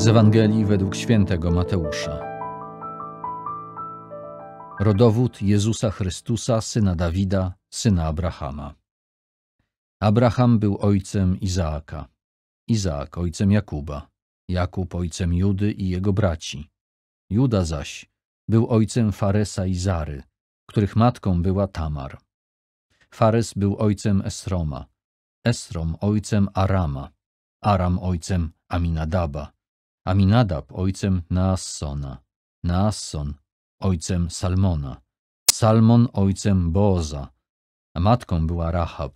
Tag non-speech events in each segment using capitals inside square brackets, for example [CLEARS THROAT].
Z Ewangelii według świętego Mateusza. Rodowód Jezusa Chrystusa, syna Dawida, syna Abrahama. Abraham był ojcem Izaaka, Izaak ojcem Jakuba, Jakub ojcem Judy i jego braci. Juda zaś był ojcem Faresa i Zary, których matką była Tamar. Fares był ojcem Esroma, Esrom ojcem Arama, Aram ojcem Aminadaba, Aminadab ojcem Naassona, Naasson ojcem Salmona, Salmon ojcem Boza, a matką była Rahab.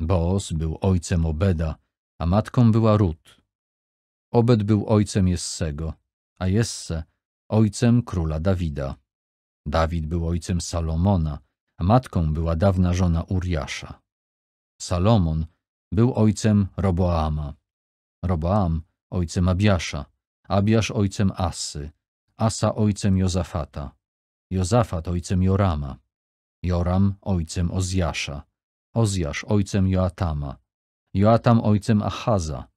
Boz był ojcem Obeda, a matką była Rut. Obed był ojcem Jessego, a Jesse ojcem króla Dawida. Dawid był ojcem Salomona, a matką była dawna żona Uriasza. Salomon był ojcem Roboama, Roboam ojcem Abiasza, Abiasz ojcem Asy, Asa ojcem Jozafata, Jozafat ojcem Jorama, Joram ojcem Ozjasza, Ozjasz ojcem Joatama, Joatam ojcem Achaza,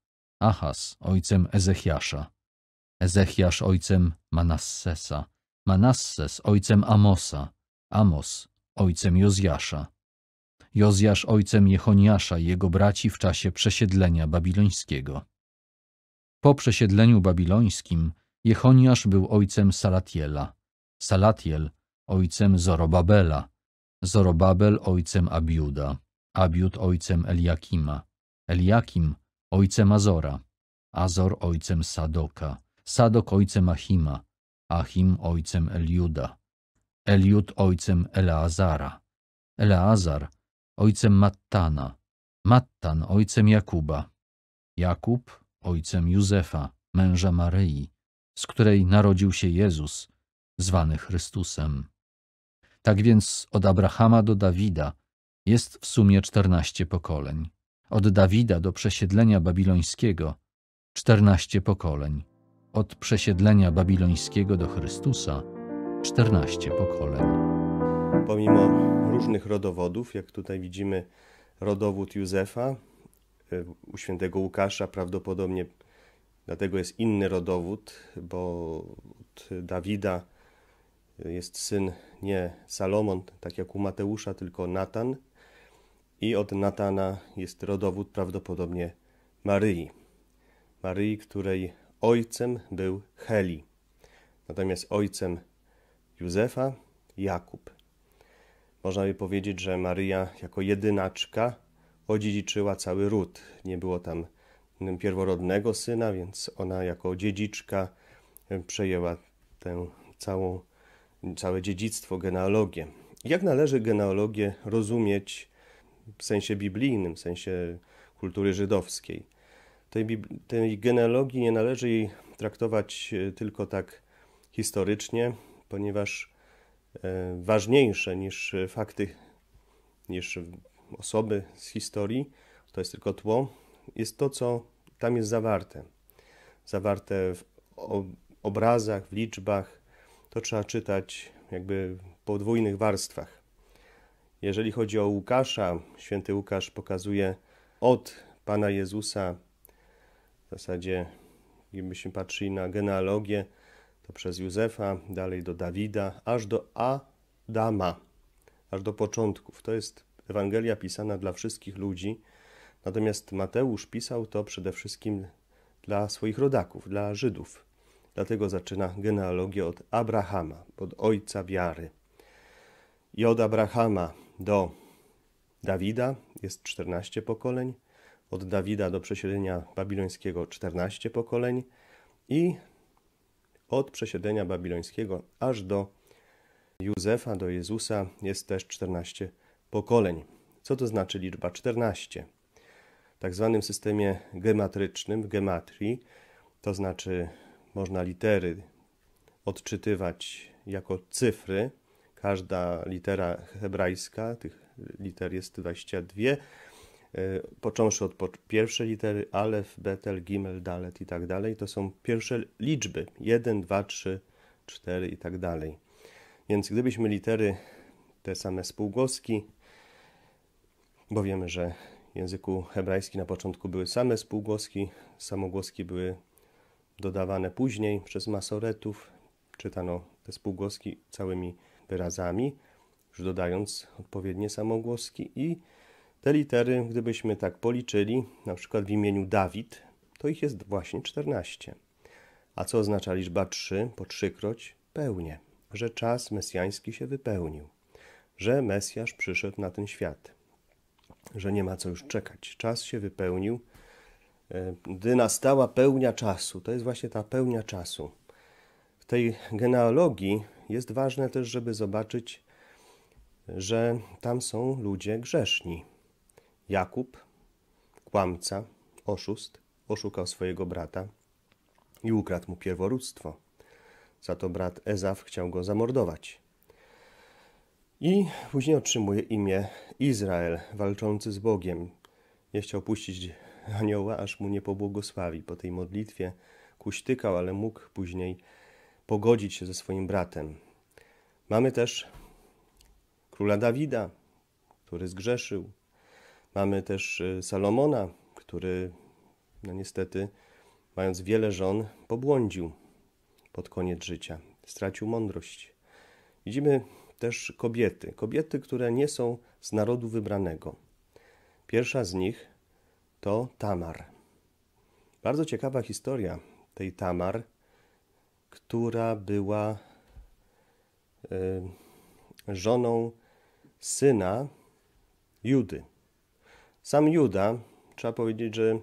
Achaz ojcem Ezechiasza, Ezechiasz ojcem Manassesa, Manasses ojcem Amosa, Amos ojcem Jozjasza, Jozjasz ojcem Jehoniasza i jego braci w czasie przesiedlenia babilońskiego. Po przesiedleniu babilońskim Jechoniasz był ojcem Salatiela, Salatiel ojcem Zorobabela, Zorobabel ojcem Abiuda, Abiud ojcem Eliakima, Eliakim ojcem Azora, Azor ojcem Sadoka, Sadok ojcem Achima, Achim ojcem Eliuda, Eliud ojcem Eleazara, Eleazar ojcem Mattana, Mattan ojcem Jakuba, Jakub ojcem Józefa, męża Maryi, z której narodził się Jezus, zwany Chrystusem. Tak więc od Abrahama do Dawida jest w sumie czternaście pokoleń. Od Dawida do przesiedlenia babilońskiego czternaście pokoleń. Od przesiedlenia babilońskiego do Chrystusa czternaście pokoleń. Pomimo różnych rodowodów, jak tutaj widzimy rodowód Józefa, Y, u świętego Łukasza prawdopodobnie dlatego jest inny rodowód, bo od Dawida y, jest syn nie Salomon, tak jak u Mateusza, tylko Natan i od Natana jest rodowód prawdopodobnie Maryi. Maryi, której ojcem był Heli, natomiast ojcem Józefa Jakub. Można by powiedzieć, że Maryja jako jedynaczka odziedziczyła cały ród. Nie było tam mm, pierworodnego syna, więc ona jako dziedziczka y, przejęła tę całą, całe dziedzictwo, genealogię. Jak należy genealogię rozumieć w sensie biblijnym, w sensie kultury żydowskiej? Tej, tej genealogii nie należy jej traktować y, tylko tak historycznie, ponieważ y, ważniejsze niż fakty, niż osoby z historii, to jest tylko tło, jest to, co tam jest zawarte. Zawarte w obrazach, w liczbach. To trzeba czytać jakby po podwójnych warstwach. Jeżeli chodzi o Łukasza, święty Łukasz pokazuje od Pana Jezusa, w zasadzie gdybyśmy patrzyli na genealogię, to przez Józefa, dalej do Dawida, aż do Adama, aż do początków. To jest Ewangelia pisana dla wszystkich ludzi, natomiast Mateusz pisał to przede wszystkim dla swoich rodaków, dla Żydów. Dlatego zaczyna genealogię od Abrahama, od ojca wiary. I od Abrahama do Dawida jest 14 pokoleń, od Dawida do przesiedlenia babilońskiego 14 pokoleń i od przesiedlenia babilońskiego aż do Józefa, do Jezusa jest też 14 pokoleń pokoleń. Co to znaczy liczba 14? W tak zwanym systemie gematrycznym, w gematrii, to znaczy można litery odczytywać jako cyfry. Każda litera hebrajska, tych liter jest 22, e, począwszy od pierwszej litery alef, betel, gimel, dalet i tak dalej. To są pierwsze liczby 1, 2, 3, 4 i tak dalej. Więc gdybyśmy litery te same spółgłoski bo wiemy, że w języku hebrajskim na początku były same spółgłoski, samogłoski były dodawane później przez masoretów. Czytano te spółgłoski całymi wyrazami, już dodając odpowiednie samogłoski i te litery, gdybyśmy tak policzyli, na przykład w imieniu Dawid, to ich jest właśnie 14. A co oznacza liczba 3 po trzykroć? Pełnie, że czas mesjański się wypełnił, że Mesjasz przyszedł na ten świat że nie ma co już czekać. Czas się wypełnił, e, gdy nastała pełnia czasu. To jest właśnie ta pełnia czasu. W tej genealogii jest ważne też, żeby zobaczyć, że tam są ludzie grzeszni. Jakub, kłamca, oszust, oszukał swojego brata i ukradł mu pierworództwo. Za to brat Ezaf chciał go zamordować. I później otrzymuje imię Izrael, walczący z Bogiem. Nie chciał puścić anioła, aż mu nie pobłogosławi. Po tej modlitwie kuśtykał, ale mógł później pogodzić się ze swoim bratem. Mamy też króla Dawida, który zgrzeszył. Mamy też y, Salomona, który no niestety, mając wiele żon, pobłądził pod koniec życia, stracił mądrość. Widzimy też kobiety, kobiety, które nie są z narodu wybranego. Pierwsza z nich to Tamar. Bardzo ciekawa historia tej Tamar, która była e, żoną syna Judy. Sam Juda, trzeba powiedzieć, że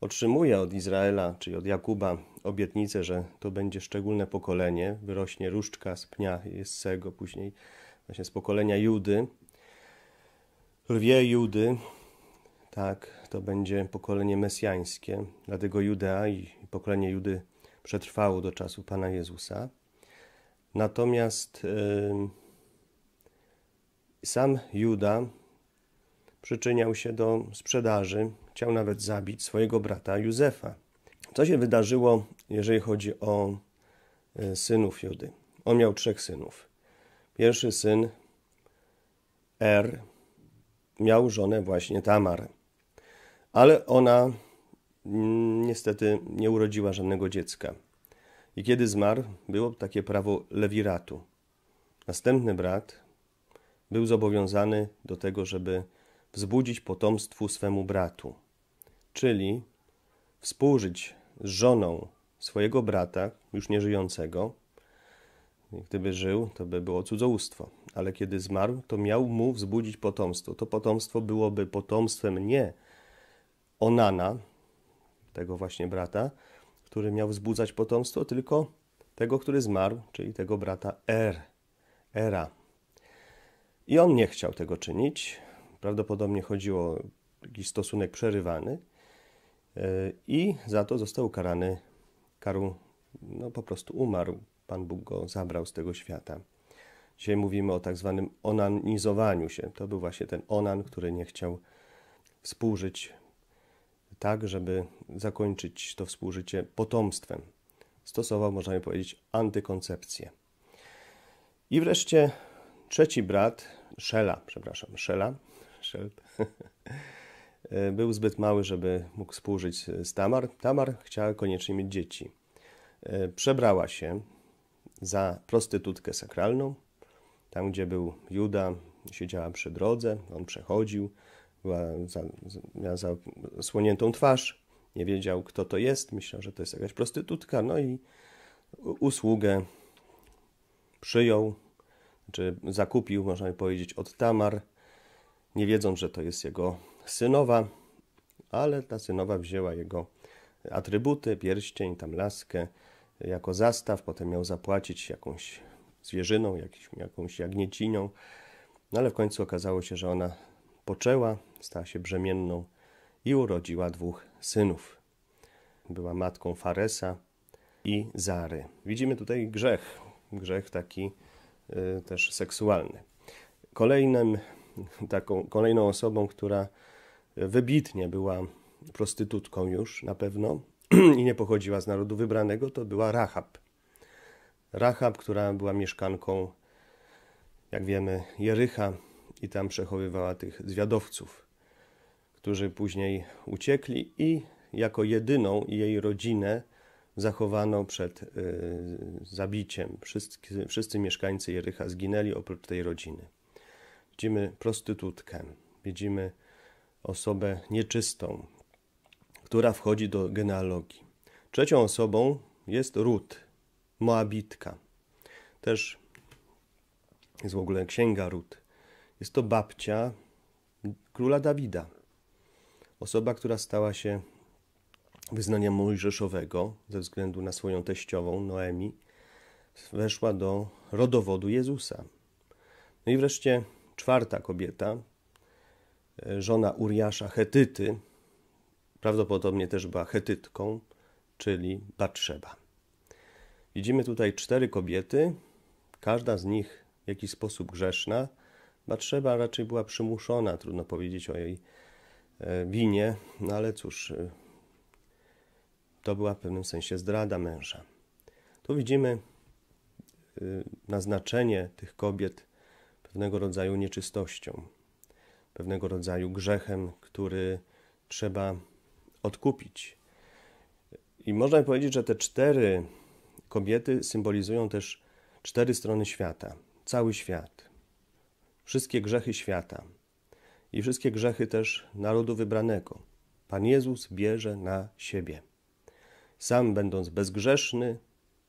otrzymuje od Izraela, czyli od Jakuba, obietnicę, że to będzie szczególne pokolenie, wyrośnie różdżka z pnia Jessego, później właśnie z pokolenia Judy, lwie Judy, tak, to będzie pokolenie mesjańskie, dlatego Judea i pokolenie Judy przetrwało do czasu Pana Jezusa. Natomiast yy, sam Juda przyczyniał się do sprzedaży Chciał nawet zabić swojego brata Józefa. Co się wydarzyło, jeżeli chodzi o e, synów Judy? On miał trzech synów. Pierwszy syn, Er, miał żonę właśnie Tamar. Ale ona mm, niestety nie urodziła żadnego dziecka. I kiedy zmarł, było takie prawo lewiratu. Następny brat był zobowiązany do tego, żeby wzbudzić potomstwu swemu bratu czyli współżyć z żoną swojego brata, już nieżyjącego. Gdyby żył, to by było cudzołóstwo, ale kiedy zmarł, to miał mu wzbudzić potomstwo. To potomstwo byłoby potomstwem nie Onana, tego właśnie brata, który miał wzbudzać potomstwo, tylko tego, który zmarł, czyli tego brata Er, Era. I on nie chciał tego czynić. Prawdopodobnie chodziło o jakiś stosunek przerywany i za to został ukarany karą, no po prostu umarł. Pan Bóg go zabrał z tego świata. Dzisiaj mówimy o tak zwanym onanizowaniu się. To był właśnie ten onan, który nie chciał współżyć tak, żeby zakończyć to współżycie potomstwem. Stosował, można powiedzieć, antykoncepcję. I wreszcie trzeci brat, Szela, przepraszam, Szela, [LAUGHS] Szelt, E, był zbyt mały, żeby mógł współżyć z e, Tamar. Tamar chciała koniecznie mieć dzieci. E, przebrała się za prostytutkę sakralną. Tam, gdzie był Juda, siedziała przy drodze, on przechodził, była za, miała zasłoniętą twarz, nie wiedział, kto to jest, myślał, że to jest jakaś prostytutka, no i usługę przyjął, czy znaczy, zakupił, można by powiedzieć, od Tamar, nie wiedząc, że to jest jego synowa, ale ta synowa wzięła jego atrybuty, pierścień, tam laskę jako zastaw, potem miał zapłacić jakąś zwierzyną, jakąś, jakąś jagnieciną, no ale w końcu okazało się, że ona poczęła, stała się brzemienną i urodziła dwóch synów. Była matką Faresa i Zary. Widzimy tutaj grzech, grzech taki y, też seksualny. Kolejnym, taką, kolejną osobą, która wybitnie była prostytutką już na pewno [CLEARS THROAT] i nie pochodziła z narodu wybranego, to była Rahab. Rahab, która była mieszkanką, jak wiemy, Jericha i tam przechowywała tych zwiadowców, którzy później uciekli i jako jedyną jej rodzinę zachowano przed y, zabiciem. Wszyscy, wszyscy mieszkańcy Jericha zginęli oprócz tej rodziny. Widzimy prostytutkę, widzimy osobę nieczystą, która wchodzi do genealogii. Trzecią osobą jest Rut, Moabitka. Też jest w ogóle księga Rut. Jest to babcia króla Dawida. Osoba, która stała się wyznania mojżeszowego ze względu na swoją teściową Noemi, weszła do rodowodu Jezusa. No i wreszcie czwarta kobieta E, żona Uriasza Hetyty, prawdopodobnie też była Hetytką, czyli Batrzeba. Widzimy tutaj cztery kobiety, każda z nich w jakiś sposób grzeszna. Batrzeba raczej była przymuszona, trudno powiedzieć o jej e, winie, no ale cóż, e, to była w pewnym sensie zdrada męża. Tu widzimy naznaczenie tych kobiet pewnego rodzaju nieczystością pewnego rodzaju grzechem, który trzeba odkupić. I można powiedzieć, że te cztery kobiety symbolizują też cztery strony świata, cały świat, wszystkie grzechy świata i wszystkie grzechy też narodu wybranego. Pan Jezus bierze na siebie. Sam będąc bezgrzeszny,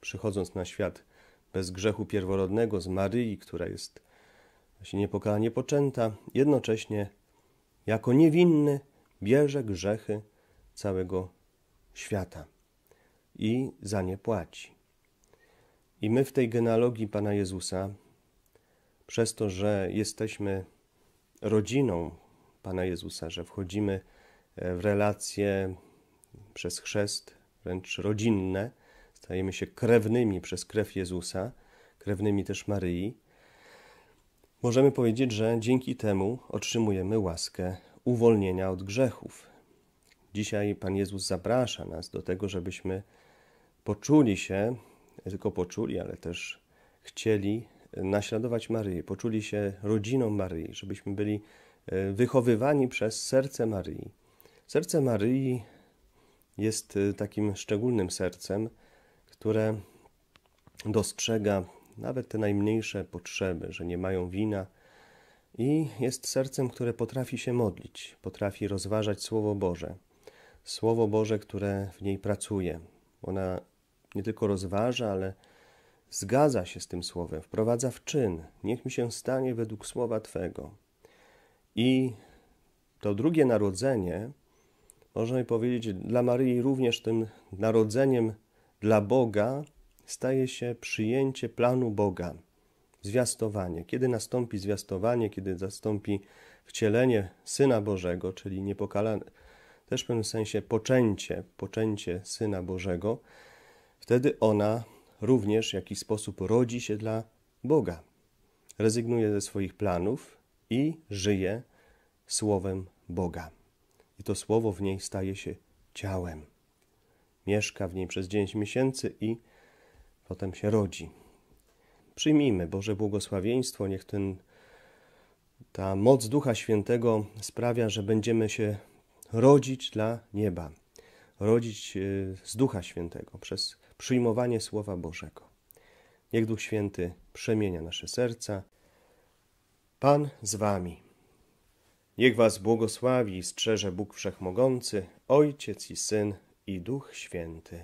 przychodząc na świat bez grzechu pierworodnego z Maryi, która jest się niepokalanie niepoczęta jednocześnie jako niewinny bierze grzechy całego świata i za nie płaci. I my w tej genealogii Pana Jezusa, przez to, że jesteśmy rodziną Pana Jezusa, że wchodzimy e, w relacje przez chrzest, wręcz rodzinne, stajemy się krewnymi przez krew Jezusa, krewnymi też Maryi, Możemy powiedzieć, że dzięki temu otrzymujemy łaskę uwolnienia od grzechów. Dzisiaj Pan Jezus zaprasza nas do tego, żebyśmy poczuli się, nie tylko poczuli, ale też chcieli naśladować Maryi, poczuli się rodziną Maryi, żebyśmy byli e, wychowywani przez serce Maryi. Serce Maryi jest e, takim szczególnym sercem, które dostrzega nawet te najmniejsze potrzeby, że nie mają wina. I jest sercem, które potrafi się modlić, potrafi rozważać Słowo Boże. Słowo Boże, które w niej pracuje. Ona nie tylko rozważa, ale zgadza się z tym Słowem, wprowadza w czyn. Niech mi się stanie według Słowa Twego. I to drugie narodzenie, można by powiedzieć, dla Maryi również tym narodzeniem dla Boga, staje się przyjęcie planu Boga, zwiastowanie. Kiedy nastąpi zwiastowanie, kiedy nastąpi wcielenie Syna Bożego, czyli niepokalane, też w pewnym sensie poczęcie, poczęcie Syna Bożego, wtedy ona również w jakiś sposób rodzi się dla Boga. Rezygnuje ze swoich planów i żyje Słowem Boga. I to Słowo w niej staje się ciałem. Mieszka w niej przez 9 miesięcy i potem się rodzi. Przyjmijmy Boże błogosławieństwo, niech ten, ta moc Ducha Świętego sprawia, że będziemy się rodzić dla nieba, rodzić y, z Ducha Świętego przez przyjmowanie Słowa Bożego. Niech Duch Święty przemienia nasze serca. Pan z Wami. Niech Was błogosławi i strzeże Bóg Wszechmogący, Ojciec i Syn i Duch Święty.